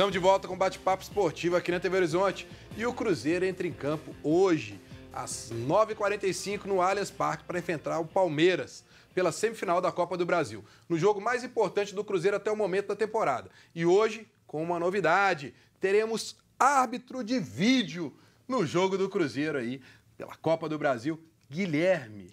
Estamos de volta com o bate-papo esportivo aqui na TV Horizonte. E o Cruzeiro entra em campo hoje, às 9h45, no Allianz Parque, para enfrentar o Palmeiras pela semifinal da Copa do Brasil. No jogo mais importante do Cruzeiro até o momento da temporada. E hoje, com uma novidade, teremos árbitro de vídeo no jogo do Cruzeiro aí, pela Copa do Brasil, Guilherme.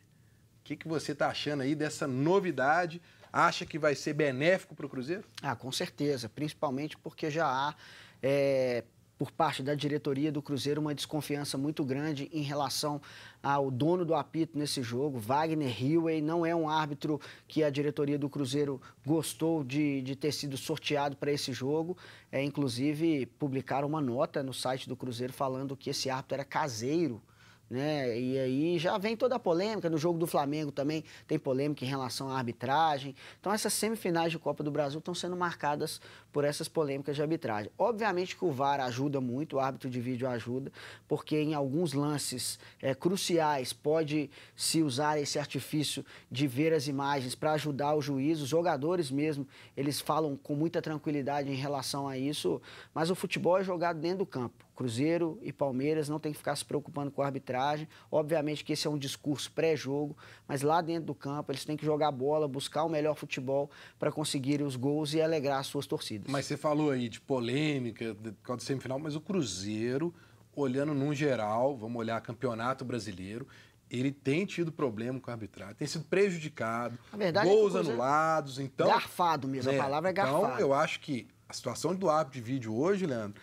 O que, que você está achando aí dessa novidade? acha que vai ser benéfico para o Cruzeiro? Ah, com certeza, principalmente porque já há, é, por parte da diretoria do Cruzeiro, uma desconfiança muito grande em relação ao dono do apito nesse jogo, Wagner Hillway, não é um árbitro que a diretoria do Cruzeiro gostou de, de ter sido sorteado para esse jogo. É, inclusive, publicaram uma nota no site do Cruzeiro falando que esse árbitro era caseiro né? E aí já vem toda a polêmica. No jogo do Flamengo também tem polêmica em relação à arbitragem. Então, essas semifinais de Copa do Brasil estão sendo marcadas por essas polêmicas de arbitragem. Obviamente que o VAR ajuda muito, o árbitro de vídeo ajuda, porque em alguns lances é, cruciais pode se usar esse artifício de ver as imagens para ajudar o juiz. Os jogadores mesmo, eles falam com muita tranquilidade em relação a isso, mas o futebol é jogado dentro do campo. Cruzeiro e Palmeiras não tem que ficar se preocupando com a arbitragem. Obviamente que esse é um discurso pré-jogo, mas lá dentro do campo eles têm que jogar bola, buscar o melhor futebol para conseguir os gols e alegrar as suas torcidas. Mas você falou aí de polêmica, de, de semifinal, mas o Cruzeiro, olhando num geral, vamos olhar campeonato brasileiro, ele tem tido problema com a arbitragem, tem sido prejudicado, é gols é anulados, então... Garfado mesmo, a é, palavra é então garfado. Então, eu acho que a situação do árbitro de vídeo hoje, Leandro,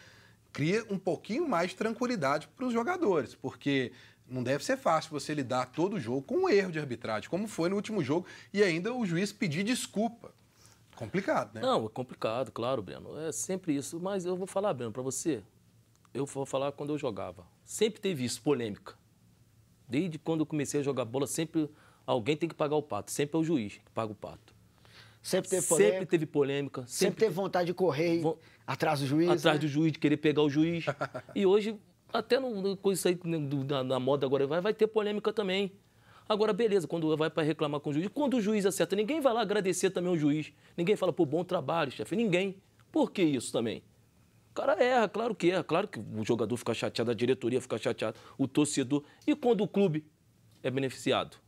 cria um pouquinho mais de tranquilidade para os jogadores, porque não deve ser fácil você lidar todo o jogo com um erro de arbitragem, como foi no último jogo, e ainda o juiz pedir desculpa. Complicado, né? Não, é complicado, claro, Breno. É sempre isso. Mas eu vou falar, Breno, para você. Eu vou falar quando eu jogava. Sempre teve isso, polêmica. Desde quando eu comecei a jogar bola, sempre alguém tem que pagar o pato. Sempre é o juiz que paga o pato. Sempre teve polêmica. Sempre teve polêmica. Sempre, sempre teve vontade de correr vo... atrás do juiz. Atrás né? do juiz, de querer pegar o juiz. e hoje, até no, com isso aí né, do, da, moda agora, vai, vai ter polêmica também. Agora, beleza, quando vai para reclamar com o juiz, quando o juiz acerta, ninguém vai lá agradecer também ao juiz. Ninguém fala, pô, bom trabalho, chefe. Ninguém. Por que isso também? O cara erra, claro que erra, claro que o jogador fica chateado, a diretoria fica chateada, o torcedor. E quando o clube é beneficiado?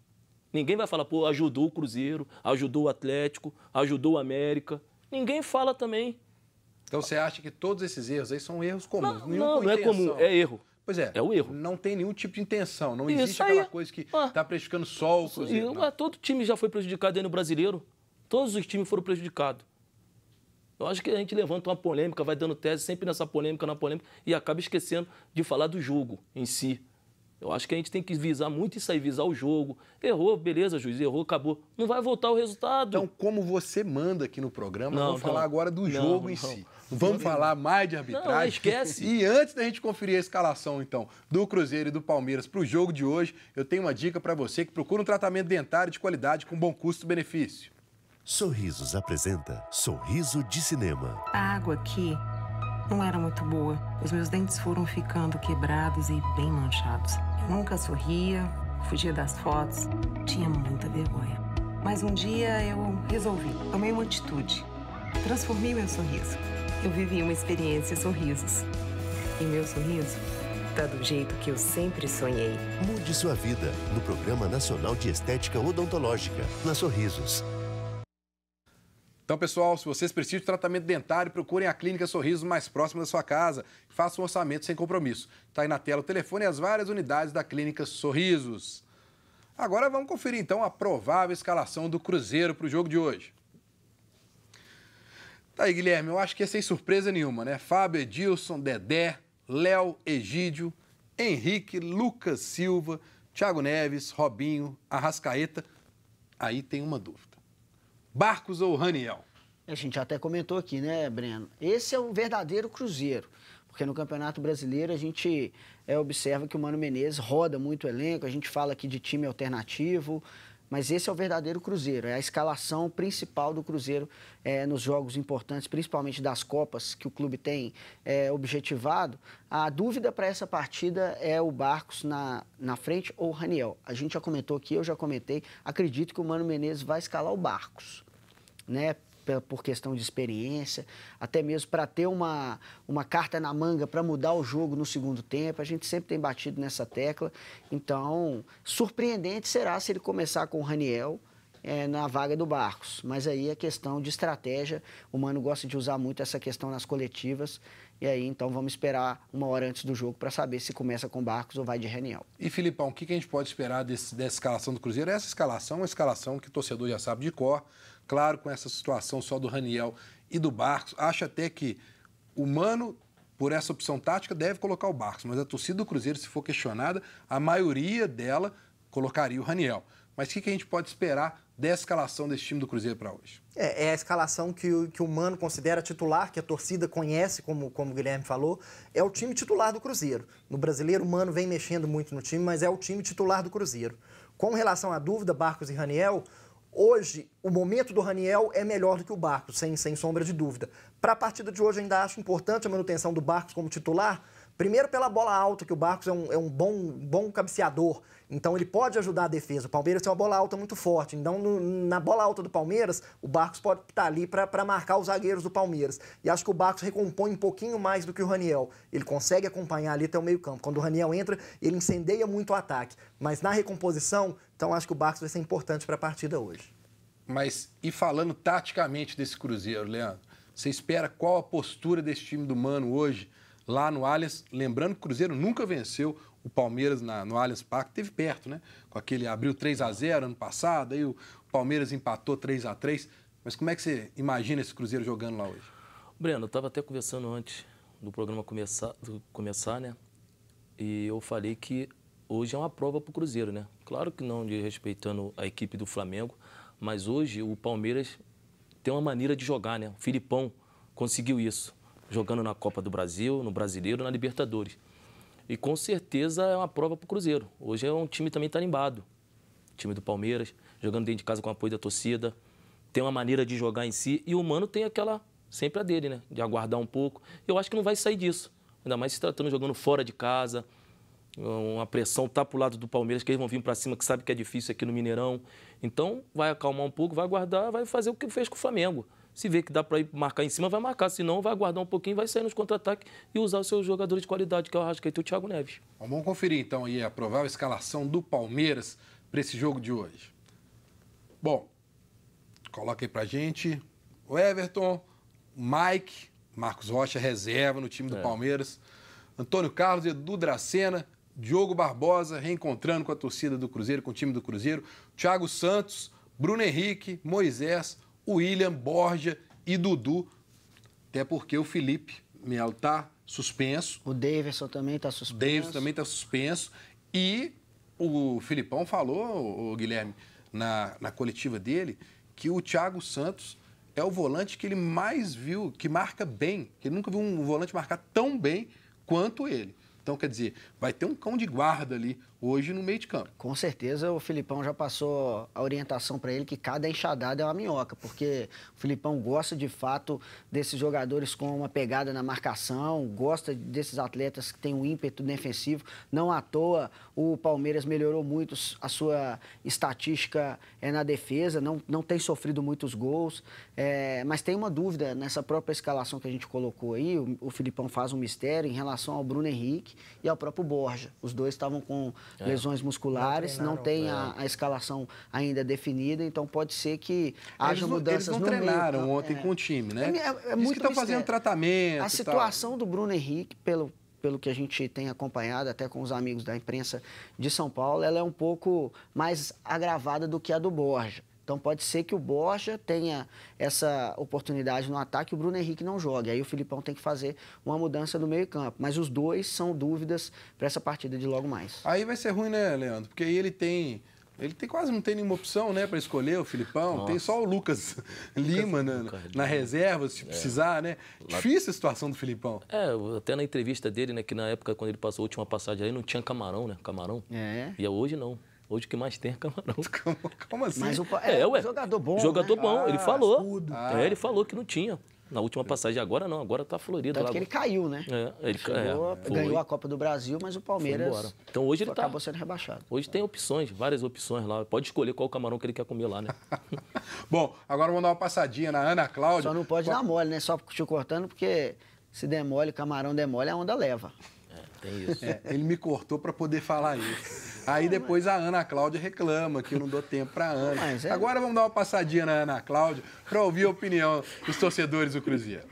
Ninguém vai falar, pô, ajudou o Cruzeiro, ajudou o Atlético, ajudou o América. Ninguém fala também. Então você acha que todos esses erros aí são erros comuns? Não, não, não é comum, é erro. Pois é. É o erro. Não tem nenhum tipo de intenção. Não Isso existe aí, aquela é- coisa que está ah, tá prejudicando só o Cruzeiro. Eu, todo time já foi prejudicado aí no brasileiro. Todos os times foram prejudicados. Eu acho que a gente levanta uma polêmica, vai dando tese sempre nessa polêmica, na polêmica, e acaba esquecendo de falar do jogo em si. Eu acho que a gente tem que visar muito isso aí, visar o jogo. Errou, beleza, juiz, errou, acabou. Não vai voltar o resultado. Então, como você manda aqui no programa, não, vamos não. falar agora do não, jogo em si. Vamos falar mais de arbitragem. Não, esquece. E antes da gente conferir a escalação, então, do Cruzeiro e do Palmeiras para o jogo de hoje, eu tenho uma dica para você que procura um tratamento dentário de qualidade com bom custo-benefício. Sorrisos apresenta Sorriso de Cinema. A água aqui não era muito boa. Os meus dentes foram ficando quebrados e bem manchados. Eu nunca sorria, fugia das fotos, tinha muita vergonha. Mas um dia eu resolvi, tomei uma atitude, transformei meu sorriso. Eu vivi uma experiência sorrisos. E meu sorriso está do jeito que eu sempre sonhei. Mude sua vida no Programa Nacional de Estética Odontológica, na Sorrisos. Então, pessoal, se vocês precisam de tratamento dentário, procurem a Clínica Sorriso mais próxima da sua casa. Faça um orçamento sem compromisso. Está aí na tela o telefone e as várias unidades da Clínica Sorrisos. Agora vamos conferir então a provável escalação do Cruzeiro para o jogo de hoje. Tá aí, Guilherme, eu acho que é sem surpresa nenhuma, né? Fábio Edilson, Dedé, Léo Egídio, Henrique, Lucas Silva, Thiago Neves, Robinho, Arrascaeta. Aí tem uma dúvida. Barcos ou Raniel? A gente até comentou aqui, né, Breno? Esse é o verdadeiro Cruzeiro. Porque no Campeonato Brasileiro a gente é, observa que o Mano Menezes roda muito o elenco, a gente fala aqui de time alternativo, mas esse é o verdadeiro Cruzeiro, é a escalação principal do Cruzeiro é, nos jogos importantes, principalmente das Copas que o clube tem é, objetivado. A dúvida para essa partida é o Barcos na, na frente ou o Raniel. A gente já comentou aqui, eu já comentei, acredito que o Mano Menezes vai escalar o Barcos. Né, por questão de experiência, até mesmo para ter uma, uma carta na manga para mudar o jogo no segundo tempo. A gente sempre tem batido nessa tecla. Então, surpreendente será se ele começar com o Raniel. É, na vaga do Barcos. Mas aí é questão de estratégia. O Mano gosta de usar muito essa questão nas coletivas. E aí, então, vamos esperar uma hora antes do jogo para saber se começa com Barcos ou vai de Raniel E, Filipão, o que, que a gente pode esperar desse, dessa escalação do Cruzeiro? Essa escalação é uma escalação que o torcedor já sabe de cor claro com essa situação só do Raniel e do Barcos. Acho até que o Mano, por essa opção tática, deve colocar o Barcos, mas a torcida do Cruzeiro, se for questionada, a maioria dela colocaria o Raniel. Mas o que, que a gente pode esperar da escalação desse time do Cruzeiro para hoje? É, é, a escalação que o, que o Mano considera titular, que a torcida conhece, como, como o Guilherme falou, é o time titular do Cruzeiro. No brasileiro, o Mano vem mexendo muito no time, mas é o time titular do Cruzeiro. Com relação à dúvida, Barcos e Raniel, Hoje, o momento do Raniel é melhor do que o Barcos, sem, sem sombra de dúvida. Para a partida de hoje, ainda acho importante a manutenção do Barcos como titular, Primeiro, pela bola alta, que o Barcos é um, é um bom, bom cabeceador. Então ele pode ajudar a defesa. O Palmeiras tem uma bola alta muito forte. Então, no, na bola alta do Palmeiras, o Barcos pode estar tá ali para marcar os zagueiros do Palmeiras. E acho que o Barcos recompõe um pouquinho mais do que o Raniel. Ele consegue acompanhar ali até o meio-campo. Quando o Raniel entra, ele incendeia muito o ataque. Mas na recomposição, então acho que o Barcos vai ser importante para a partida hoje. Mas e falando taticamente desse Cruzeiro, Leandro? Você espera qual a postura desse time do Mano hoje? lá no Allianz. Lembrando que o Cruzeiro nunca venceu o Palmeiras na, no Allianz Parque, teve perto, né? Com aquele abriu 3 a 0 ano passado, aí o Palmeiras empatou 3 a 3 Mas como é que você imagina esse Cruzeiro jogando lá hoje? Breno, eu estava até conversando antes do programa começar, do começar, né? E eu falei que hoje é uma prova para o Cruzeiro, né? Claro que não de respeitando a equipe do Flamengo, mas hoje o Palmeiras tem uma maneira de jogar, né? O Filipão conseguiu isso jogando na Copa do Brasil, no Brasileiro, na Libertadores. E com certeza é uma prova para o Cruzeiro. Hoje é um time também tarimbado. Time do Palmeiras, jogando dentro de casa com apoio da torcida. Tem uma maneira de jogar em si. E o Mano tem aquela, sempre a dele, né? De aguardar um pouco. Eu acho que não vai sair disso. Ainda mais se tratando jogando fora de casa. Uma pressão tá pro lado do Palmeiras, que eles vão vir para cima, que sabe que é difícil aqui no Mineirão. Então vai acalmar um pouco, vai aguardar, vai fazer o que fez com o Flamengo. Se vê que dá para ir marcar em cima, vai marcar. Se não, vai aguardar um pouquinho, vai sair nos contra-ataques e usar os seus jogadores de qualidade, que é o Arrascaeta e o Thiago Neves. Bom, vamos conferir então aí a provável escalação do Palmeiras para esse jogo de hoje. Bom, coloca aí pra gente o Everton, Mike, Marcos Rocha, reserva no time do é. Palmeiras, Antônio Carlos, Edu Dracena, Diogo Barbosa reencontrando com a torcida do Cruzeiro, com o time do Cruzeiro, Thiago Santos, Bruno Henrique, Moisés, William, Borja e Dudu, até porque o Felipe Melo está suspenso. O Davidson também está suspenso. Davidson também está suspenso. E o Filipão falou, o Guilherme, na, na coletiva dele, que o Thiago Santos é o volante que ele mais viu, que marca bem. Ele nunca viu um volante marcar tão bem quanto ele. Então, quer dizer, vai ter um cão de guarda ali hoje no meio de campo. Com certeza o Filipão já passou a orientação para ele que cada enxadada é uma minhoca, porque o Filipão gosta de fato desses jogadores com uma pegada na marcação, gosta desses atletas que têm um ímpeto defensivo. Não à toa o Palmeiras melhorou muito a sua estatística é na defesa, não, não tem sofrido muitos gols, é, mas tem uma dúvida nessa própria escalação que a gente colocou aí, o, o Filipão faz um mistério em relação ao Bruno Henrique e ao próprio Borja. Os dois estavam com é. lesões musculares, não, não tem a, a, escalação ainda definida, então pode ser que haja eles, mudanças eles não no treinaram ontem é. com o time, né? É, é, muito que estão fazendo tratamento. A situação do Bruno Henrique, pelo, pelo que a gente tem acompanhado, até com os amigos da imprensa de São Paulo, ela é um pouco mais agravada do que a do Borja. Então pode ser que o Borja tenha essa oportunidade no ataque e o Bruno Henrique não jogue. Aí o Filipão tem que fazer uma mudança no meio-campo. Mas os dois são dúvidas para essa partida de logo mais. Aí vai ser ruim, né, Leandro? Porque aí ele tem. Ele tem, quase não tem nenhuma opção, né, para escolher o Filipão. Nossa. Tem só o Lucas Lima na, na, reserva, se é. precisar, né? Difícil a situação do Filipão. É, até na entrevista dele, né, que na época, quando ele passou a última passagem aí, não tinha camarão, né? Camarão. É. E hoje não. Hoje o que mais tem é camarão. Como, assim? Mas o, é, é, ué, jogador bom. Jogador né? bom, ah, ele falou. É, ah. É, ele falou que não tinha. Na última é. passagem, agora não, agora tá florido. Tanto lá. que ele caiu, né? É, ele é, ganhou a Copa do Brasil, mas o Palmeiras então, hoje ele tá, acabou sendo rebaixado. Hoje tem opções, várias opções lá. Pode escolher qual camarão que ele quer comer lá, né? Bom, agora vamos dar uma passadinha na Ana Cláudia. Só não pode Qual... dar mole, né? Só te cortando, porque se demole, camarão demole, a onda leva. É, tem isso. É, ele me cortou para poder falar isso. Aí depois a Ana Cláudia reclama que eu não dou tempo para Ana. É Agora vamos dar uma passadinha na Ana Cláudia para ouvir a opinião dos torcedores do Cruzeiro.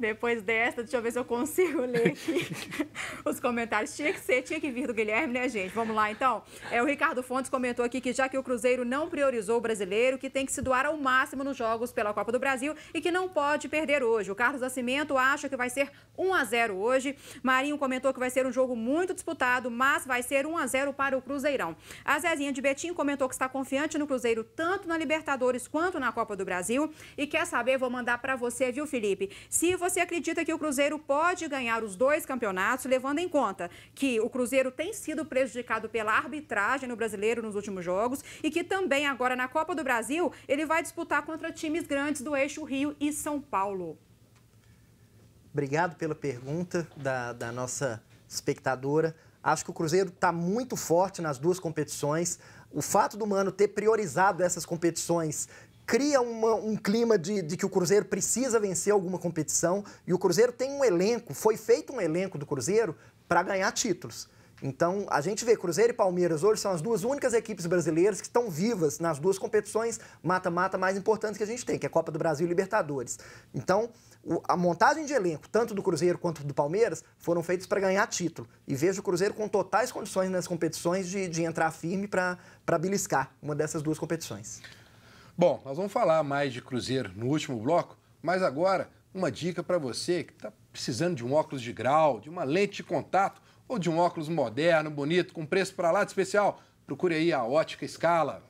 Depois desta deixa eu ver se eu consigo ler aqui os comentários. Tinha que ser, tinha que vir do Guilherme, né, gente? Vamos lá, então. É, o Ricardo Fontes comentou aqui que já que o Cruzeiro não priorizou o brasileiro, que tem que se doar ao máximo nos jogos pela Copa do Brasil e que não pode perder hoje. O Carlos Nascimento acha que vai ser 1 a 0 hoje. Marinho comentou que vai ser um jogo muito disputado, mas vai ser 1 a 0 para o Cruzeirão. A Zezinha de Betim comentou que está confiante no Cruzeiro tanto na Libertadores quanto na Copa do Brasil e quer saber, vou mandar para você, viu, Felipe? Se você você acredita que o Cruzeiro pode ganhar os dois campeonatos, levando em conta que o Cruzeiro tem sido prejudicado pela arbitragem no brasileiro nos últimos jogos e que também agora na Copa do Brasil ele vai disputar contra times grandes do eixo Rio e São Paulo? Obrigado pela pergunta da, da nossa espectadora. Acho que o Cruzeiro está muito forte nas duas competições. O fato do Mano ter priorizado essas competições cria uma, um clima de, de, que o Cruzeiro precisa vencer alguma competição e o Cruzeiro tem um elenco, foi feito um elenco do Cruzeiro para ganhar títulos. Então, a gente vê Cruzeiro e Palmeiras hoje são as duas únicas equipes brasileiras que estão vivas nas duas competições mata-mata mais importantes que a gente tem, que é a Copa do Brasil e Libertadores. Então, a montagem de elenco, tanto do Cruzeiro quanto do Palmeiras, foram feitos para ganhar título. E vejo o Cruzeiro com totais condições nas competições de, de entrar firme para beliscar uma dessas duas competições. Bom, nós vamos falar mais de Cruzeiro no último bloco, mas agora uma dica para você que está precisando de um óculos de grau, de uma lente de contato ou de um óculos moderno, bonito, com preço para lá de especial. Procure aí a Ótica Escala.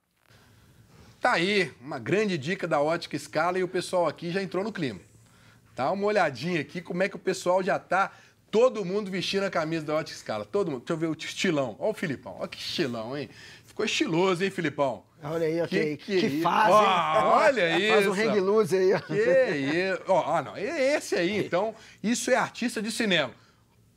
Tá aí uma grande dica da ótica escala e o pessoal aqui já entrou no clima. Dá uma olhadinha aqui como é que o pessoal já tá todo mundo vestindo a camisa da ótica escala. Todo mundo. Deixa eu ver o estilão. Olha o Filipão. Olha que estilão, hein? Ficou estiloso, hein, Filipão? Olha aí, ok. Que, que, que é faz, Olha aí. isso. Faz um hang loose aí. Que é isso. Ó, oh, não. É esse aí, então. Isso é artista de cinema.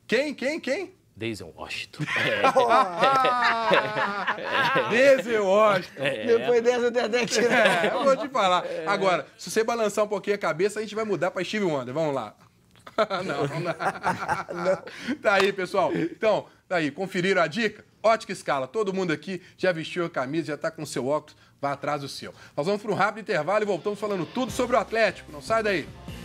Quem, quem, quem? Denzel Washington. É. Ah! É. Denzel Washington. É. Depois dessa eu até tirar. eu vou te falar. Agora, se você balançar um pouquinho a cabeça, a gente vai mudar para Steve Wonder. Vamos lá. não, não. não. Tá aí, pessoal. Então, tá aí. Conferiram a dica? Ótica escala. Todo mundo aqui já vestiu a camisa, já tá com o seu óculos. Vá atrás do seu. Nós vamos para um rápido intervalo e voltamos falando tudo sobre o Atlético. Não sai daí.